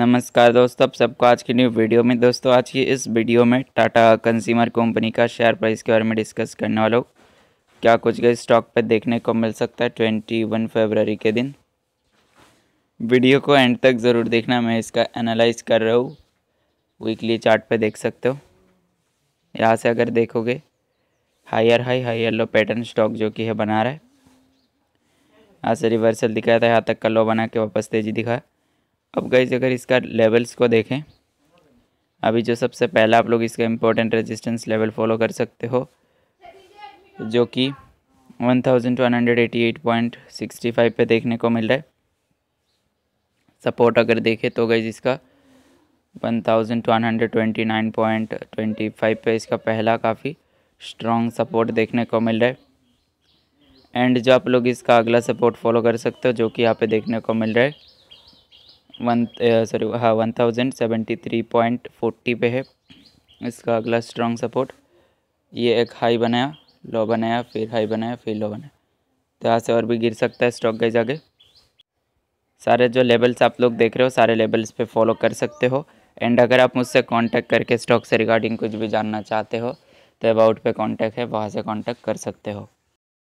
नमस्कार दोस्तों आप सबको आज की न्यू वीडियो में दोस्तों आज की इस वीडियो में टाटा कंज्यूमर कंपनी का शेयर प्राइस के बारे में डिस्कस करने वाला हूँ क्या कुछ गए स्टॉक पर देखने को मिल सकता है ट्वेंटी वन फेबररी के दिन वीडियो को एंड तक ज़रूर देखना मैं इसका एनालाइज कर रहा हूँ वीकली चार्ट पे देख सकते हो यहाँ से अगर देखोगे higher high higher low pattern stock जो कि है बना रहा है यहाँ से रिवर्सल दिखाया था यहाँ तक का लो बना के वापस तेजी दिखाया अब गई अगर इसका लेवल्स को देखें अभी जो सबसे पहला आप लोग इसका इम्पोर्टेंट रेजिस्टेंस लेवल फॉलो कर सकते हो जो कि 1188.65 पे देखने को मिल रहा है सपोर्ट अगर देखें तो गई इसका 1129.25 पे इसका पहला काफ़ी स्ट्रॉन्ग सपोर्ट देखने को मिल रहा है एंड जो आप लोग इसका अगला सपोर्ट फॉलो कर सकते हो जो कि यहाँ पे देखने को मिल रहा है वन सॉरी हाँ one thousand seventy three point forty पे है इसका अगला स्ट्रॉन्ग सपोर्ट ये एक हाई बनाया लो बनाया फिर हाई बनाया फिर लो बनाया तो यहाँ से और भी गिर सकता है स्टॉक गए जाके सारे जो लेवल्स आप लोग देख रहे हो सारे लेवल्स पे फॉलो कर सकते हो एंड अगर आप मुझसे कांटेक्ट करके स्टॉक से रिगार्डिंग कुछ भी जानना चाहते हो तो अबाउट पे कांटेक्ट है वहाँ से कांटेक्ट कर सकते हो